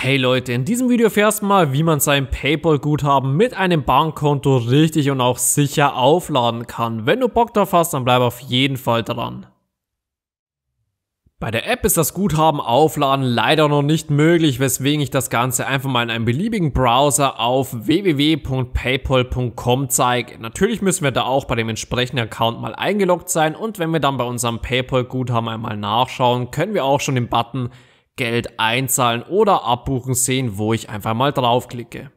Hey Leute, in diesem Video erfährst du mal, wie man sein PayPal-Guthaben mit einem Bankkonto richtig und auch sicher aufladen kann. Wenn du Bock drauf hast, dann bleib auf jeden Fall dran. Bei der App ist das Guthaben aufladen leider noch nicht möglich, weswegen ich das Ganze einfach mal in einem beliebigen Browser auf www.paypal.com zeige. Natürlich müssen wir da auch bei dem entsprechenden Account mal eingeloggt sein und wenn wir dann bei unserem PayPal-Guthaben einmal nachschauen, können wir auch schon den Button Geld einzahlen oder abbuchen sehen, wo ich einfach mal draufklicke.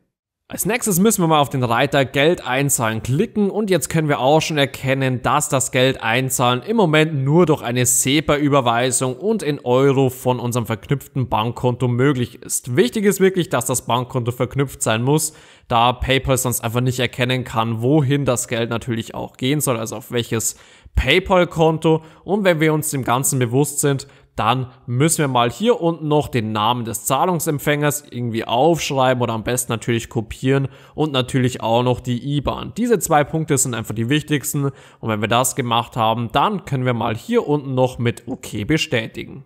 Als nächstes müssen wir mal auf den Reiter Geld einzahlen klicken und jetzt können wir auch schon erkennen, dass das Geld einzahlen im Moment nur durch eine SEPA-Überweisung und in Euro von unserem verknüpften Bankkonto möglich ist. Wichtig ist wirklich, dass das Bankkonto verknüpft sein muss, da PayPal sonst einfach nicht erkennen kann, wohin das Geld natürlich auch gehen soll, also auf welches PayPal-Konto. Und wenn wir uns dem Ganzen bewusst sind, dann müssen wir mal hier unten noch den Namen des Zahlungsempfängers irgendwie aufschreiben oder am besten natürlich kopieren und natürlich auch noch die IBAN. Diese zwei Punkte sind einfach die wichtigsten und wenn wir das gemacht haben, dann können wir mal hier unten noch mit OK bestätigen.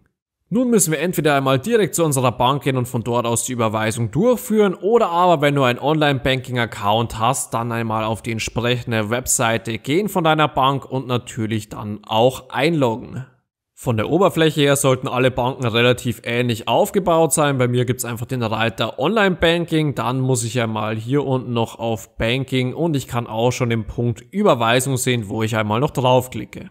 Nun müssen wir entweder einmal direkt zu unserer Bank gehen und von dort aus die Überweisung durchführen oder aber wenn du ein Online-Banking-Account hast, dann einmal auf die entsprechende Webseite gehen von deiner Bank und natürlich dann auch einloggen. Von der Oberfläche her sollten alle Banken relativ ähnlich aufgebaut sein. Bei mir gibt's einfach den Reiter Online Banking. Dann muss ich einmal hier unten noch auf Banking und ich kann auch schon den Punkt Überweisung sehen, wo ich einmal noch draufklicke.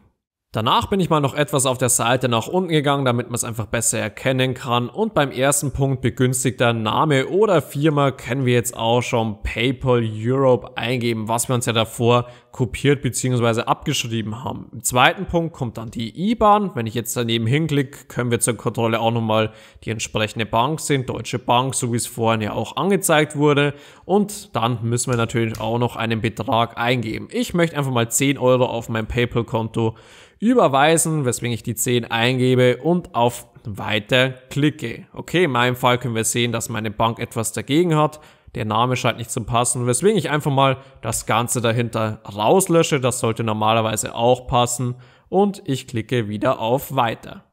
Danach bin ich mal noch etwas auf der Seite nach unten gegangen, damit man es einfach besser erkennen kann. Und beim ersten Punkt begünstigter Name oder Firma können wir jetzt auch schon PayPal Europe eingeben, was wir uns ja davor kopiert bzw. abgeschrieben haben. Im zweiten Punkt kommt dann die IBAN. Wenn ich jetzt daneben hinklicke, können wir zur Kontrolle auch nochmal die entsprechende Bank sehen, Deutsche Bank, so wie es vorhin ja auch angezeigt wurde. Und dann müssen wir natürlich auch noch einen Betrag eingeben. Ich möchte einfach mal 10 Euro auf mein PayPal-Konto überweisen, weswegen ich die 10 eingebe und auf Weiter klicke. Okay, in meinem Fall können wir sehen, dass meine Bank etwas dagegen hat. Der Name scheint nicht zu passen, weswegen ich einfach mal das Ganze dahinter rauslösche. Das sollte normalerweise auch passen. Und ich klicke wieder auf Weiter.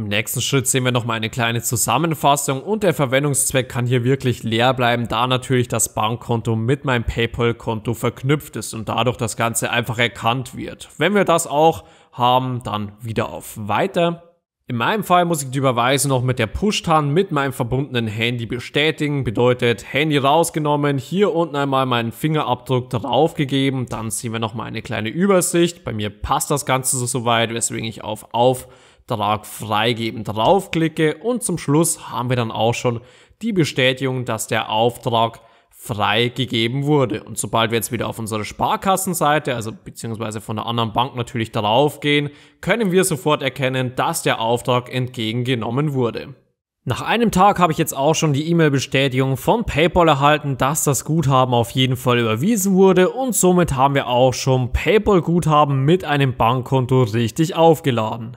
Im nächsten Schritt sehen wir nochmal eine kleine Zusammenfassung und der Verwendungszweck kann hier wirklich leer bleiben, da natürlich das Bankkonto mit meinem PayPal-Konto verknüpft ist und dadurch das Ganze einfach erkannt wird. Wenn wir das auch haben, dann wieder auf Weiter. In meinem Fall muss ich die Überweisung noch mit der Push-Tan mit meinem verbundenen Handy bestätigen. Bedeutet Handy rausgenommen, hier unten einmal meinen Fingerabdruck draufgegeben. Dann sehen wir nochmal eine kleine Übersicht. Bei mir passt das Ganze so soweit, weswegen ich auf Auf Trag freigeben draufklicke und zum Schluss haben wir dann auch schon die Bestätigung, dass der Auftrag freigegeben wurde. Und sobald wir jetzt wieder auf unsere Sparkassenseite, also beziehungsweise von der anderen Bank natürlich darauf gehen, können wir sofort erkennen, dass der Auftrag entgegengenommen wurde. Nach einem Tag habe ich jetzt auch schon die E-Mail-Bestätigung von PayPal erhalten, dass das Guthaben auf jeden Fall überwiesen wurde und somit haben wir auch schon PayPal-Guthaben mit einem Bankkonto richtig aufgeladen.